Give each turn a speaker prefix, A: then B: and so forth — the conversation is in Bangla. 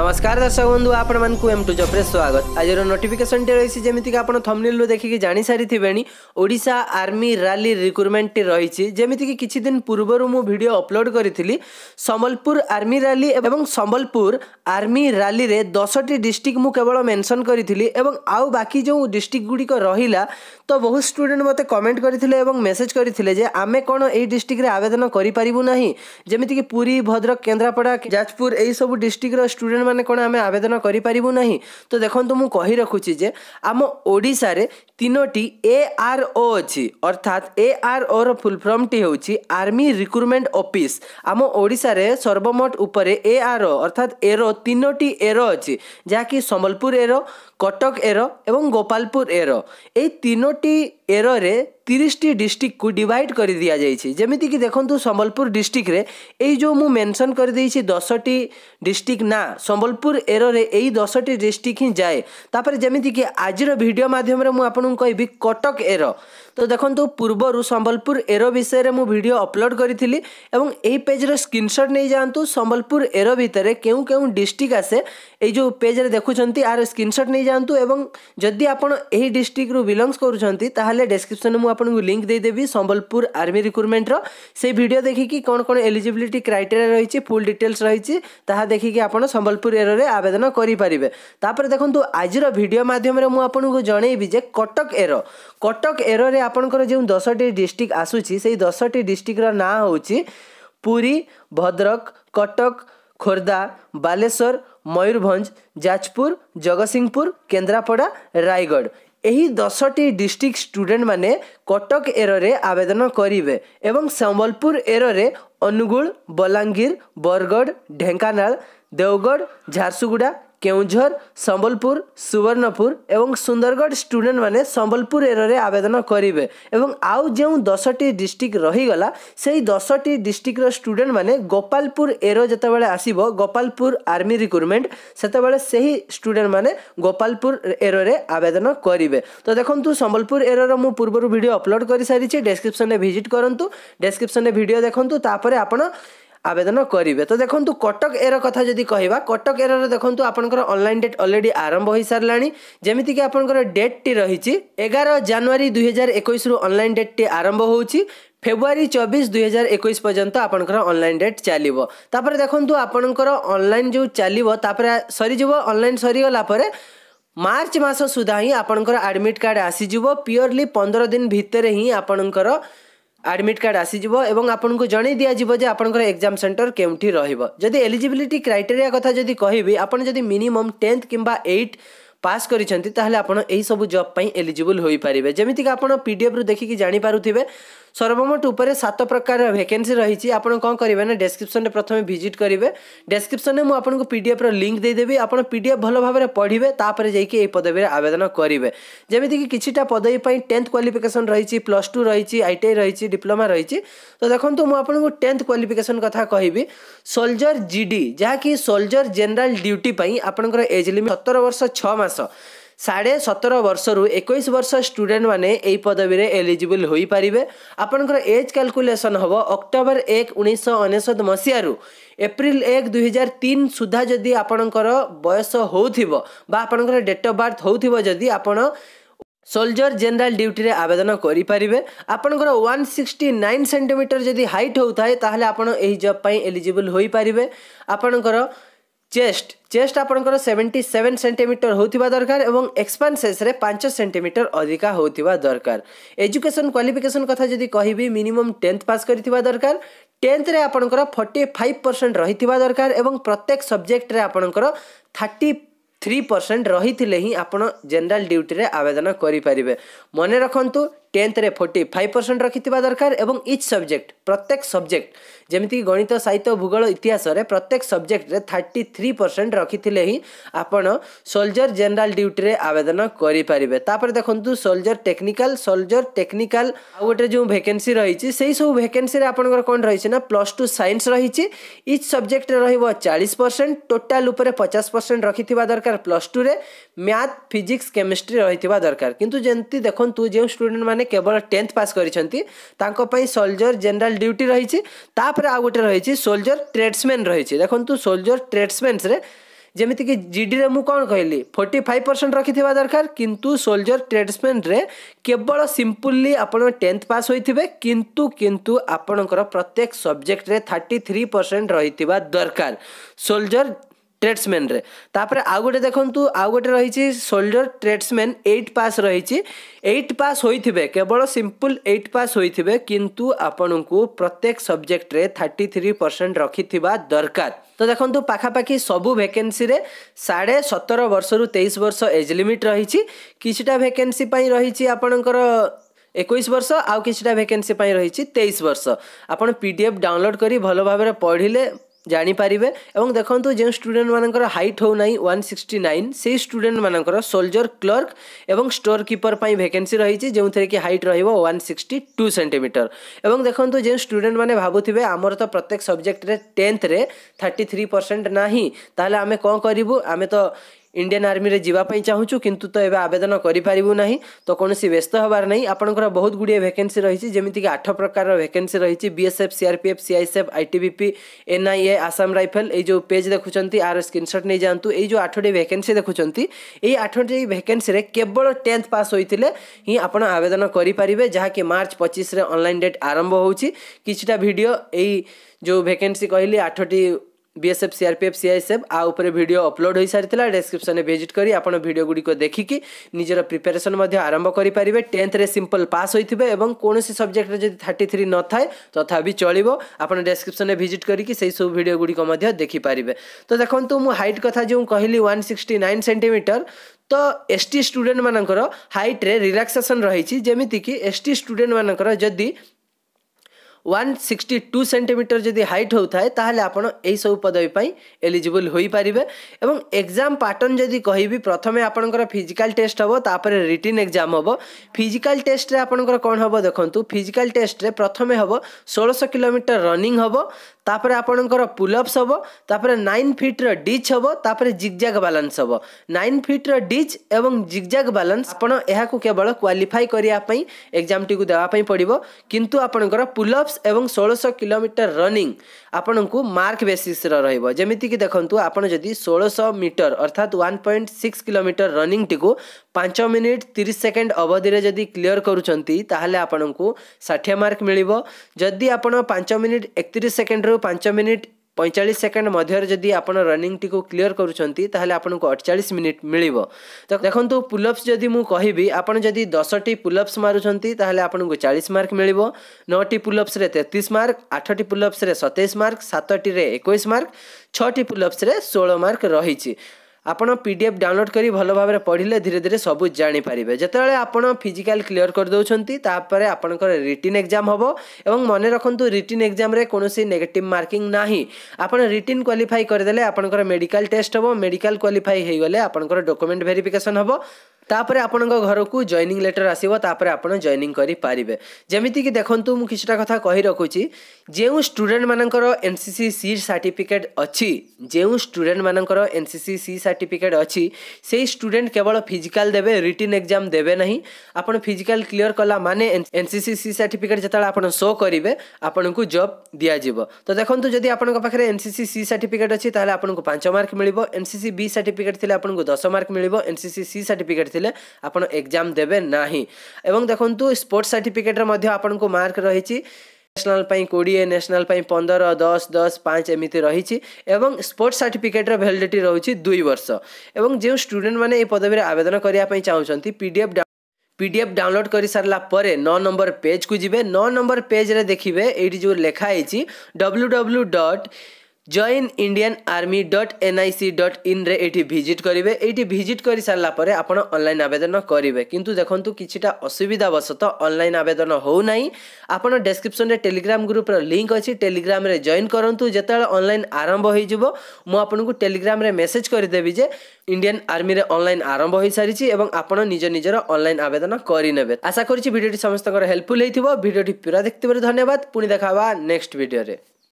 A: নমস্কার দর্শক বন্ধু ଆପଣମାନଙ୍କୁ ଏମ୍ ଟୁ ଜବ୍ରେ ସ୍ୱାଗତ ଆଜିର ନୋଟିଫିକେସନଟି ରହିଛି ଯେମିତିକି ଆପଣ ଥମ୍ନିଲ୍ରୁ ଦେଖିକି ଜାଣିସାରିଥିବେଣି ଓଡ଼ିଶା ଆର୍ମି ରାଲି ରିକ୍ରୁଟମେଣ୍ଟଟି ରହିଛି ଯେମିତିକି କିଛି ଦିନ ପୂର୍ବରୁ ମୁଁ ଭିଡ଼ିଓ ଅପଲୋଡ଼ କରିଥିଲି ସମ୍ବଲପୁର ଆର୍ମି ରାଲି ଏବଂ ସମ୍ବଲପୁର ଆର୍ମି ରାଲିରେ ଦଶଟି ଡିଷ୍ଟ୍ରିକ୍ଟ ମୁଁ କେବଳ ମେନସନ୍ କରିଥିଲି ଏବଂ ଆଉ ବାକି ଯେଉଁ ଡିଷ୍ଟ୍ରିକ୍ଟ ଗୁଡ଼ିକ ରହିଲା ତ ବହୁତ ଷ୍ଟୁଡେଣ୍ଟ ମୋତେ କମେଣ୍ଟ କରିଥିଲେ ଏବଂ ମେସେଜ କରିଥିଲେ ଯେ ଆମେ କ'ଣ ଏଇ ଡିଷ୍ଟ୍ରିକ୍ଟରେ ଆବେଦନ କରିପାରିବୁ ନାହିଁ ଯେମିତିକି ପୁରୀ ଭଦ୍ରକ କେନ୍ଦ୍ରାପଡ଼ା ଯାଜପୁର ଏହିସବୁ ଡିଷ୍ଟ୍ରିକ୍ଟର ଷ୍ଟୁଡେଣ୍ଟ ମାନେ କ'ଣ ଆମେ ଆବେଦନ କରିପାରିବୁ ନାହିଁ ତ ଦେଖନ୍ତୁ ମୁଁ କହି ରଖୁଛି ଯେ ଆମ ଓଡ଼ିଶାରେ ତିନୋଟି ଏ ଆର୍ ଓ ଅଛି ଅର୍ଥାତ୍ ଏ ଆର୍ ଓର ଫୁଲ୍ ଫର୍ମଟି ହେଉଛି ଆର୍ମି ରିକ୍ରୁଟମେଣ୍ଟ ଅଫିସ୍ ଆମ ଓଡ଼ିଶାରେ ସର୍ବମୋଟ ଉପରେ ଏ ଆର୍ ଓ ଅର୍ଥାତ୍ ଏରୋ ତିନୋଟି ଏରୋ ଅଛି ଯାହାକି ସମ୍ବଲପୁର ଏରୋ କଟକ ଏରୋ ଏବଂ ଗୋପାଳପୁର ଏରୋ ଏହି ତିନୋଟି এররে তিরিশটি ডিস্ট্রিক্টকু ডিভাইড করে দিয়া দিয়েছে যেমিতিকি দেখুন সম্বলপুর ডিস্ট্রিক্টরে এই যে মু মেনশন করে দিয়েছি দশটি ডিস্ট্রিক্ট না সম্বলপুর এররে এই দশটি ডিস্ট্রিক্ট হি যায় তাপরে যেমিতিকি আজির ভিডিও মাধ্যমে মু আপনার কহবি কটক এর তো দেখন্তু পূর্বরু সম্বলপুর এরো বিষয়ে মু ভিডিও অপলোড করেছিলি এবং এই পেজর স্ক্রিনশট নিয়ে যাতে সম্বলপুর এরো ভিতরে কেউ কেউ ডিস্ট্রিক্ট আসে এই যে পেজরে দেখুছেন আর স্ক্রিনশট নিয়ে যাতে এবং যদি আপনার এই ডিস্ট্রিক্টু বিলংস করছেন তাহলে ডেসক্রিপশন মু আপনার লিঙ্ক দিয়েদেবি সম্বলপুর আর্মি রিক্রুটমেন্টর সেই ভিডিও দেখি কোণ কোণ এলিজিবিলিটি ক্রাইটেরিয়া রয়েছে ফুল ডিটেলস রয়েছে তাহা দেখি আপনার সম্বলপুর এরোরে আবেদন করে তাপরে দেখুন আজির ভিডিও মাধ্যমে মু আপনার জনাইবি যে কটক এরো কটক এরোরে ଆପଣଙ୍କର ଯେଉଁ ଦଶଟି ଡିଷ୍ଟ୍ରିକ୍ଟ ଆସୁଛି ସେଇ ଦଶଟି ଡିଷ୍ଟ୍ରିକ୍ଟର ନାଁ ହେଉଛି ପୁରୀ ଭଦ୍ରକ କଟକ ଖୋର୍ଦ୍ଧା ବାଲେଶ୍ୱର ମୟୂରଭଞ୍ଜ ଯାଜପୁର ଜଗତସିଂହପୁର କେନ୍ଦ୍ରାପଡ଼ା ରାୟଗଡ଼ ଏହି ଦଶଟି ଡିଷ୍ଟ୍ରିକ୍ଟ ଷ୍ଟୁଡ଼େଣ୍ଟମାନେ କଟକ ଏରରେ ଆବେଦନ କରିବେ ଏବଂ ସମ୍ବଲପୁର ଏରରେ ଅନୁଗୁଳ ବଲାଙ୍ଗୀର ବରଗଡ଼ ଢେଙ୍କାନାଳ ଦେଓଗଡ଼ ଝାରସୁଗୁଡ଼ା କେଉଁଝର ସମ୍ବଲପୁର ସୁବର୍ଣ୍ଣପୁର ଏବଂ ସୁନ୍ଦରଗଡ଼ ଷ୍ଟୁଡେଣ୍ଟମାନେ ସମ୍ବଲପୁର ଏରରେ ଆବେଦନ କରିବେ ଏବଂ ଆଉ ଯେଉଁ ଦଶଟି ଡିଷ୍ଟ୍ରିକ୍ଟ ରହିଗଲା ସେଇ ଦଶଟି ଡିଷ୍ଟ୍ରିକ୍ଟର ଷ୍ଟୁଡେଣ୍ଟମାନେ ଗୋପାଳପୁର ଏର ଯେତେବେଳେ ଆସିବ ଗୋପାଳପୁର ଆର୍ମି ରିକ୍ରୁଟମେଣ୍ଟ ସେତେବେଳେ ସେହି ଷ୍ଟୁଡେଣ୍ଟମାନେ ଗୋପାଳପୁର ଏରରେ ଆବେଦନ କରିବେ ତ ଦେଖନ୍ତୁ ସମ୍ବଲପୁର ଏରର ମୁଁ ପୂର୍ବରୁ ଭିଡ଼ିଓ ଅପଲୋଡ଼ କରିସାରିଛି ଡେସ୍କ୍ରିପସନରେ ଭିଜିଟ୍ କରନ୍ତୁ ଡେସ୍କ୍ରିପସନରେ ଭିଡ଼ିଓ ଦେଖନ୍ତୁ ତାପରେ ଆପଣ ଆବେଦନ କରିବେ ତ ଦେଖନ୍ତୁ କଟକ ଏର କଥା ଯଦି କହିବା କଟକ ଏରର ଦେଖନ୍ତୁ ଆପଣଙ୍କର ଅନଲାଇନ୍ ଡେଟ୍ ଅଲରେଡ଼ି ଆରମ୍ଭ ହୋଇସାରିଲାଣି ଯେମିତିକି ଆପଣଙ୍କର ଡେଟ୍ଟି ରହିଛି ଏଗାର ଜାନୁଆରୀ ଦୁଇହଜାର ଏକୋଇଶରୁ ଅନଲାଇନ୍ ଡେଟ୍ଟି ଆରମ୍ଭ ହେଉଛି ଫେବୃଆରୀ ଚବିଶ ଦୁଇହଜାର ଏକୋଇଶ ପର୍ଯ୍ୟନ୍ତ ଆପଣଙ୍କର ଅନଲାଇନ୍ ଡେଟ୍ ଚାଲିବ ତାପରେ ଦେଖନ୍ତୁ ଆପଣଙ୍କର ଅନଲାଇନ୍ ଯେଉଁ ଚାଲିବ ତାପରେ ସରିଯିବ ଅନଲାଇନ୍ ସରିଗଲା ପରେ ମାର୍ଚ୍ଚ ମାସ ସୁଦ୍ଧା ହିଁ ଆପଣଙ୍କର ଆଡ଼ମିଟ୍ କାର୍ଡ଼ ଆସିଯିବ ପିଓରଲି ପନ୍ଦର ଦିନ ଭିତରେ ହିଁ ଆପଣଙ୍କର ଆଡ଼ମିଟ୍ କାର୍ଡ଼ ଆସିଯିବ ଏବଂ ଆପଣଙ୍କୁ ଜଣାଇ ଦିଆଯିବ ଯେ ଆପଣଙ୍କର ଏକ୍ଜାମ୍ ସେଣ୍ଟର କେଉଁଠି ରହିବ ଯଦି ଏଲିଜିବିଲିଟି କ୍ରାଇଟେରିଆ କଥା ଯଦି କହିବି ଆପଣ ଯଦି ମିନିମମ୍ ଟେନ୍ଥ କିମ୍ବା ଏଇଟ୍ ପାସ୍ କରିଛନ୍ତି ତାହେଲେ ଆପଣ ଏହିସବୁ ଜବ୍ ପାଇଁ ଏଲିଜିବୁଲ୍ ହୋଇପାରିବେ ଯେମିତିକି ଆପଣ ପିଡ଼ିଏଫ୍ରୁ ଦେଖିକି ଜାଣିପାରୁଥିବେ সর্বমোট উপরে সাত প্রকার ভ্যাকেন্সি রয়েছে আপনার কম করবে না ডেসক্রিপশনে প্রথমে ভিজিট করবে ডেসক্রিপশনে মু আপনার পিডিএফ লিঙ্ক দেদেবি আপনার পিডিএফ ভালোভাবে পড়বে তাপরে যাই এই পদবীর আবেদন করবে যেমি কিছুটা পদবী পাই টেন্থ কোয়ালিফিকেসন রয়েছে প্লস টু রয়েছে আইটিআই রয়েছে ডিপ্লোমা রয়েছে তো দেখুন মু আপনার টেন্থ কোয়ালিফিকেসন কথা কহবি সোলজর জিডি যা কি সোলজর জেনারেল ডিউটি পাই আপনার এজ লিমিট সতেরো বর্ষ ছ মাস ସାଢ଼େ ସତର ବର୍ଷରୁ ଏକୋଇଶ ବର୍ଷ ଷ୍ଟୁଡେଣ୍ଟମାନେ ଏହି ପଦବୀରେ ଏଲିଜିବୁଲ୍ ହୋଇପାରିବେ ଆପଣଙ୍କର ଏଜ୍ କ୍ୟାଲକୁଲେସନ୍ ହେବ ଅକ୍ଟୋବର ଏକ ଉଣେଇଶହ ଅନେଶତ ମସିହାରୁ ଏପ୍ରିଲ ଏକ ଦୁଇହଜାର ତିନି ସୁଦ୍ଧା ଯଦି ଆପଣଙ୍କର ବୟସ ହେଉଥିବ ବା ଆପଣଙ୍କର ଡେଟ୍ ଅଫ୍ ବାର୍ଥ ହେଉଥିବ ଯଦି ଆପଣ সোলজর জেনারেল ডিউটিরে আবেদন করে পারে আপনার ওয়ান সিক্সটি নাইন সেটিমিটর যদি হাইট হোথায় তাহলে আপনার এই জব পাই এলিজিবল হয়ে পারে আপনার ଚେଷ୍ଟ ଚେଷ୍ଟ ଆପଣଙ୍କର ସେଭେଣ୍ଟି ସେଭେନ୍ ସେଣ୍ଟିମିଟର ହେଉଥିବା ଦରକାର ଏବଂ ଏକ୍ସପାନ୍ସେସ୍ରେ ପାଞ୍ଚ ସେଣ୍ଟିମିଟର ଅଧିକା ହେଉଥିବା ଦରକାର ଏଜୁକେସନ୍ କ୍ୱାଲିଫିକେସନ୍ କଥା ଯଦି କହିବି ମିନିମମ୍ ଟେନ୍ଥ ପାସ୍ କରିଥିବା ଦରକାର টেন্থরে আপনার ফর্টি ফাইভ পরসেন্ট রয়েছে দরকার এবং প্রত্যেক সবজেক্টরে আপনার থার্টি থ্রি পরসেন্ট রয়েছে হি আপনার জেনারেল ডিউটিরে আবেদন করে পে মনে রাখতু টেন্থরে ফোর্টি ফাইভ ପରସେଣ୍ଟ ରଖିଥିବା ଦରକାର ଏବଂ ଇଚ୍ ସବଜେକ୍ଟ ପ୍ରତ୍ୟେକ ସବଜେକ୍ଟ ଯେମିତିକି ଗଣିତ ସାହିତ୍ୟ ଭୂଗୋଳ ଇତିହାସରେ ପ୍ରତ୍ୟେକ ସବଜେକ୍ଟରେ ଥାର୍ଟି ଥ୍ରୀ ପରସେଣ୍ଟ ରଖିଥିଲେ ହିଁ ଆପଣ ସୋଲଜର ଜେନେରାଲ ଡ୍ୟୁଟିରେ ଆବେଦନ କରିପାରିବେ ତାପରେ ଦେଖନ୍ତୁ ସୋଲଜର ଟେକ୍ନିକାଲ ସୋଲଜର ଟେକ୍ନିକାଲ ଆଉ ଗୋଟେ ଯେଉଁ ଭେକେନ୍ସି ରହିଛି ସେଇ ସବୁ ଭେକେନ୍ସିରେ ଆପଣଙ୍କର କ'ଣ ରହିଛି ନା ପ୍ଲସ୍ ଟୁ ସାଇନ୍ସ ରହିଛି ଇଚ୍ ସବଜେକ୍ଟରେ ରହିବ ଚାଳିଶ ପରସେଣ୍ଟ ଟୋଟାଲ ଉପରେ ପଚାଶ ପରସେଣ୍ଟ ରଖିଥିବା ଦରକାର ପ୍ଲସ୍ ଟୁରେ ମ୍ୟାଥ୍ ଫିଜିକ୍ସ କେମିଷ୍ଟ୍ରି ରହିଥିବା ଦରକାର କିନ୍ତୁ ଯେମିତି ଦେଖନ୍ତୁ ଯେଉଁ ଷ୍ଟୁଡେଣ୍ଟ ଯେଉଁମାନେ କେବଳ ଟେନ୍ଥ ପାସ୍ କରିଛନ୍ତି ତାଙ୍କ ପାଇଁ ସୋଲଜର ଜେନେରାଲ ଡ୍ୟୁଟି ରହିଛି ତାପରେ ଆଉ ଗୋଟେ ରହିଛି ସୋଲଜର ଟ୍ରେଡ୍ସମ୍ୟାନ୍ ରହିଛି ଦେଖନ୍ତୁ ସୋଲଜର ଟ୍ରେଡ୍ସମ୍ୟାନ୍ସରେ ଯେମିତିକି ଜିଡ଼ିରେ ମୁଁ କ'ଣ କହିଲି ଫୋର୍ଟି ଫାଇଭ୍ ପରସେଣ୍ଟ ରଖିଥିବା ଦରକାର କିନ୍ତୁ ସୋଲଜର ଟ୍ରେଡ୍ସମ୍ୟାନ୍ରେ କେବଳ ସିମ୍ପଲି ଆପଣ ଟେନ୍ଥ ପାସ୍ ହୋଇଥିବେ କିନ୍ତୁ କିନ୍ତୁ ଆପଣଙ୍କର ପ୍ରତ୍ୟେକ ସବଜେକ୍ଟରେ ଥାର୍ଟି ଥ୍ରୀ ପରସେଣ୍ଟ ରହିଥିବା ଦରକାର ସୋଲଜର ট্রেডসম্যানরে তাপরে আউ গোটে দেখন্তু আউ গোটে রয়েছে সোল্ডর ট্রেডসম্যান এইট পাস রয়েছে এইট পাস হয়েছে কেবল সিম্পল এইট পাস হয়েছে কিন্তু আপনার প্রত্যেক সবজেক্টরে থার্টি থ্রি পরসেন্ট রক্ষি দরকার তো দেখন্তু পাখাপাখি সবু ভ্যাকেন্সিরে সাড়ে সতের বর্ষর তেইশ বর্ষ এজ লিমিট রয়েছে কিছুটা ভ্যাকেন্সি পাই রয়েছে আপনার একুশ বর্ষ আউ কিছুটা ভ্যাকেন্সি পাই রয়েছে তেইশ বর্ষ আপনার পিডিএফ ডাউনলোড করে ভালো ভাবে পড়লে ଜାଣିପାରିବେ ଏବଂ ଦେଖନ୍ତୁ ଯେଉଁ ଷ୍ଟୁଡେଣ୍ଟମାନଙ୍କର ହାଇଟ୍ ହେଉନାହିଁ ୱାନ୍ ସିକ୍ସଟି ନାଇନ୍ ସେଇ ଷ୍ଟୁଡେଣ୍ଟମାନଙ୍କର ସୋଲଜର୍ କ୍ଲର୍କ ଏବଂ ଷ୍ଟୋର୍ କିପର ପାଇଁ ଭେକେନ୍ସି ରହିଛି ଯେଉଁଥିରେ କି ହାଇଟ୍ ରହିବ ୱାନ୍ ସିକ୍ସଟି ଟୁ ସେଣ୍ଟିମିଟର ଏବଂ ଦେଖନ୍ତୁ ଯେଉଁ ଷ୍ଟୁଡେଣ୍ଟମାନେ ଭାବୁଥିବେ ଆମର ତ ପ୍ରତ୍ୟେକ ସବଜେକ୍ଟରେ ଟେନ୍ଥରେ ଥାର୍ଟି ଥ୍ରୀ ପରସେଣ୍ଟ ନାହିଁ ତାହେଲେ ଆମେ କ'ଣ କରିବୁ ଆମେ ତ ଇଣ୍ଡିଆନ୍ ଆର୍ମିରେ ଯିବା ପାଇଁ ଚାହୁଁଛୁ କିନ୍ତୁ ତ ଏବେ ଆବେଦନ କରିପାରିବୁ ନାହିଁ ତ କୌଣସି ବ୍ୟସ୍ତ ହେବାର ନାହିଁ ଆପଣଙ୍କର ବହୁତ ଗୁଡ଼ିଏ ଭେକେନ୍ସି ରହିଛି ଯେମିତିକି ଆଠ ପ୍ରକାରର ଭେକେନ୍ସି ରହିଛି BSF CRPF CISF ITBP NIA Assam rifle ଏଇ ଯେଉଁ ପେଜ୍ ଦେଖୁଛନ୍ତି ଆର ସ୍କ୍ରିନ୍ସଟ୍ ନେଇଯାଆନ୍ତୁ ଏଇ ଯେଉଁ ଆଠଟି ଭେକେନ୍ସି ଦେଖୁଛନ୍ତି ଏଇ ଆଠଟି ଭେକେନ୍ସିରେ କେବଳ ଟେନ୍ଥ ପାସ୍ ହୋଇଥିଲେ ହିଁ ଆପଣ ଆବେଦନ କରିପାରିବେ ଯାହାକି ମାର୍ଚ୍ଚ ପଚିଶରେ ଅନଲାଇନ୍ ଡେଟ୍ ଆରମ୍ଭ ହେଉଛି କିଛିଟା ଭିଡ଼ିଓ ଏଇ ଯେଉଁ ଭେକେନ୍ସି କହିଲି ଆଠଟି বিএসএফ সিআরপিএফ সিআইএসএফ আ উপরে ভিডিও অপলোড হয়ে সারি ডেসক্রিপশনে ভিজিট করে আপনার ভিডিওগুড়ি দেখিকি নিজের প্রিপারেসন আরম্ভ করে পারে টেন্থরে সিম্পল পাস হয়ে এবং কৌশি সবজেক্টরে যদি থার্টি থ্রি নথায় তথাপি চলব আপনার ডেসক্রিপশনে ভিজিট করি সেই সব ভিডিওগুড়ি দেখিপারে তো দেখুন মু হাইট কথা যে কহিলি ওয়ান সিক্সটি নাইন সেটিমিটর তো এসটি স্টুডেন্ট মানকর হাইট্রে রিলাক্সেসন রয়েছে যেমিতিকি এসটি স্টুডেন্ট মানকর যদি ওয়ান সিক্সটি টু সেন্টিমিটর যদি হাইট হোথায় তাহলে আপনার এইসব পদবী পাই এলিজিবল হয়ে এবং এক্সাম প্যাটর্ন যদি কহবি প্রথমে আপনার ফিজিকাল টেস্ট হব তাপরে রিটিন এক্সাম হব ফিজিকাল টেস্টে আপনার কম হব দেখুন ফিজিকাল টেস্টে প্রথমে হব ষোলশ কিলোমিটর রনিং হব তাপরে আপনার পুলঅপস হব তাপরে নাইন ফিট্র ডিচ হব তাপরে জিগজাগ ବାଲାନ୍ସ ହେବ ନାଇନ୍ ଫିଟ୍ର ଡିଚ୍ ଏବଂ ଜିଗ୍ଜାଗ୍ ବାଲାନ୍ସ ଆପଣ ଏହାକୁ କେବଳ କ୍ୱାଲିଫାଇ କରିବା ପାଇଁ ଏକ୍ଜାମ୍ଟିକୁ ଦେବା ପାଇଁ ପଡ଼ିବ କିନ୍ତୁ ଆପଣଙ୍କର ପୁଲଅପ୍ସ ଏବଂ ଷୋଳଶହ କିଲୋମିଟର ରନିଂ ଆପଣଙ୍କୁ ମାର୍କ ବେସିସ୍ର ରହିବ ଯେମିତିକି ଦେଖନ୍ତୁ ଆପଣ ଯଦି ଷୋଳଶହ ମିଟର ଅର୍ଥାତ୍ ୱାନ୍ ପଏଣ୍ଟ ସିକ୍ସ କିଲୋମିଟର ରନିଂଟିକୁ ପାଞ୍ଚ ମିନିଟ୍ ତିରିଶ ସେକେଣ୍ଡ ଅବଧିରେ ଯଦି କ୍ଲିଅର କରୁଛନ୍ତି ତାହେଲେ ଆପଣଙ୍କୁ ଷାଠିଏ ମାର୍କ ମିଳିବ ଯଦି ଆପଣ ପାଞ୍ଚ ମିନିଟ୍ ଏକତିରିଶ ସେକେଣ୍ଡରୁ ପାଞ୍ଚ ମିନିଟ୍ ପଇଁଚାଳିଶ ସେକେଣ୍ଡ ମଧ୍ୟରେ ଯଦି ଆପଣ ରନିଂଟିକୁ କ୍ଲିୟର କରୁଛନ୍ତି ତାହେଲେ ଆପଣଙ୍କୁ ଅଠଚାଳିଶ ମିନିଟ୍ ମିଳିବ ତ ଦେଖନ୍ତୁ ପୁଲ୍ଅପ୍ସ ଯଦି ମୁଁ କହିବି ଆପଣ ଯଦି ଦଶଟି ପୁଲ୍ଅପ୍ସ ମାରୁଛନ୍ତି ତାହେଲେ ଆପଣଙ୍କୁ ଚାଳିଶ ମାର୍କ ମିଳିବ ନଅଟି ପୁଲ୍ଅପ୍ସରେ ତେତିଶ ମାର୍କ ଆଠଟି ପୁଲ୍ଅପ୍ସରେ ସତେଇଶ ମାର୍କ ସାତଟିରେ ଏକୋଇଶ ମାର୍କ ଛଅଟି ପୁଲ୍ଅପ୍ସରେ ଷୋହଳ ମାର୍କ ରହିଛି ଆପଣ ପି ଡି ଏଫ୍ ଡାଉନଲୋଡ଼୍ କରି ଭଲ ଭାବରେ ପଢ଼ିଲେ ଧୀରେ ଧୀରେ ସବୁ ଜାଣିପାରିବେ ଯେତେବେଳେ ଆପଣ ଫିଜିକାଲ୍ କ୍ଲିଅର୍ କରିଦେଉଛନ୍ତି ତାପରେ ଆପଣଙ୍କର ରିଟିନ୍ ଏକ୍ଜାମ୍ ହେବ ଏବଂ ମନେ ରଖନ୍ତୁ ରିଟିନ୍ ଏକ୍ଜାମ୍ରେ କୌଣସି ନେଗେଟିଭ୍ ମାର୍କିଂ ନାହିଁ ଆପଣ ରିଟିନ୍ କ୍ୱାଲିଫାଇ କରିଦେଲେ ଆପଣଙ୍କର ମେଡ଼ିକାଲ୍ ଟେଷ୍ଟ ହେବ ମେଡ଼ିକାଲ୍ କ୍ୱାଲିଫାଇ ହୋଇଗଲେ ଆପଣଙ୍କର ଡକୁମେଣ୍ଟ ଭେରିଫିକେସନ୍ ହେବ ତାପରେ ଆପଣଙ୍କ ଘରକୁ ଜଏନିଂ ଲେଟର୍ ଆସିବ ତାପରେ ଆପଣ ଜଏନିଂ କରିପାରିବେ ଯେମିତିକି ଦେଖନ୍ତୁ ମୁଁ କିଛିଟା କଥା କହି ରଖୁଛି ଯେଉଁ ଷ୍ଟୁଡେଣ୍ଟମାନଙ୍କର N C C C certificate ଅଛି ଯେଉଁ ଷ୍ଟୁଡେଣ୍ଟମାନଙ୍କର N C C C certificate ଅଛି ସେଇ ଷ୍ଟୁଡେଣ୍ଟ କେବଳ ଫିଜିକାଲ୍ ଦେବେ ରିଟିନ୍ ଏକ୍ଜାମ୍ ଦେବେ ନାହିଁ ଆପଣ ଫିଜିକାଲ୍ କ୍ଲିୟର୍ କଲା ମାନେ N C C C certificate ଯେତେବେଳେ ଆପଣ ଶୋ କରିବେ ଆପଣଙ୍କୁ ଜବ୍ ଦିଆଯିବ ତ ଦେଖନ୍ତୁ ଯଦି ଆପଣଙ୍କ ପାଖରେ N C C C certificate ଅଛି ତାହେଲେ ଆପଣଙ୍କୁ ପାଞ୍ଚ ମାର୍କ ମିଳିବ N C C B certificate ଥିଲେ ଆପଣଙ୍କୁ ଦଶ ମାର୍କ ମିଳିବ N C C C certificate କରିଥିଲେ ଆପଣ ଏକ୍ଜାମ୍ ଦେବେ ନାହିଁ ଏବଂ ଦେଖନ୍ତୁ ସ୍ପୋର୍ଟସ୍ ସାର୍ଟିଫିକେଟ୍ରେ ମଧ୍ୟ ଆପଣଙ୍କୁ ମାର୍କ ରହିଛି ନ୍ୟାସନାଲ୍ ପାଇଁ କୋଡ଼ିଏ ନ୍ୟାସନାଲ୍ ପାଇଁ ପନ୍ଦର ଦଶ ଦଶ ପାଞ୍ଚ ଏମିତି ରହିଛି ଏବଂ ସ୍ପୋର୍ଟସ୍ ସାର୍ଟିଫିକେଟ୍ର ଭ୍ୟାଲିଡ଼ିଟି ରହୁଛି ଦୁଇ ବର୍ଷ ଏବଂ ଯେଉଁ ଷ୍ଟୁଡେଣ୍ଟମାନେ ଏହି ପଦବୀରେ ଆବେଦନ କରିବା ପାଇଁ ଚାହୁଁଛନ୍ତି P D F PDF download করে সারা পরে ন নম্বর পেজ কু যাবে ন নম্বর পেজরে দেখবে এইটি যে লেখা হয়েছি W W dot join Indian army dot NIC dot ইন্রে এটি ভিজিট করবে এইটি ভিজিট করে সারা পরে আপনার অনলাইন আবেদন করবে কিন্তু দেখুন কিছুটা অসুবিধাবশত অনলাইন আবেদন হো না আপনার ডেসক্রিপশনে টেলিগ্রাম গ্রুপর লিঙ্ক অছি টেলিগ্রামে জয়েন করতু যেত অনলাইন আরম্ভ হয়ে যাব মু আপনার টেলিগ্রামে মেসেজ করেদেবি যে ইন্ডিয়ান আর্মিরে অনলাইন আরম্ভ হয়ে সারিছি এবং আপনার নিজ নিজের অনলাইন আবেদন করে নেবে আশা করছি ভিডিওটি সমস্ত হেল্পফুল হয়ে ভিডিওটি পুরা দেখতে ধন্যবাদ পুঁ দেখা নেক্সট ভিডিওরে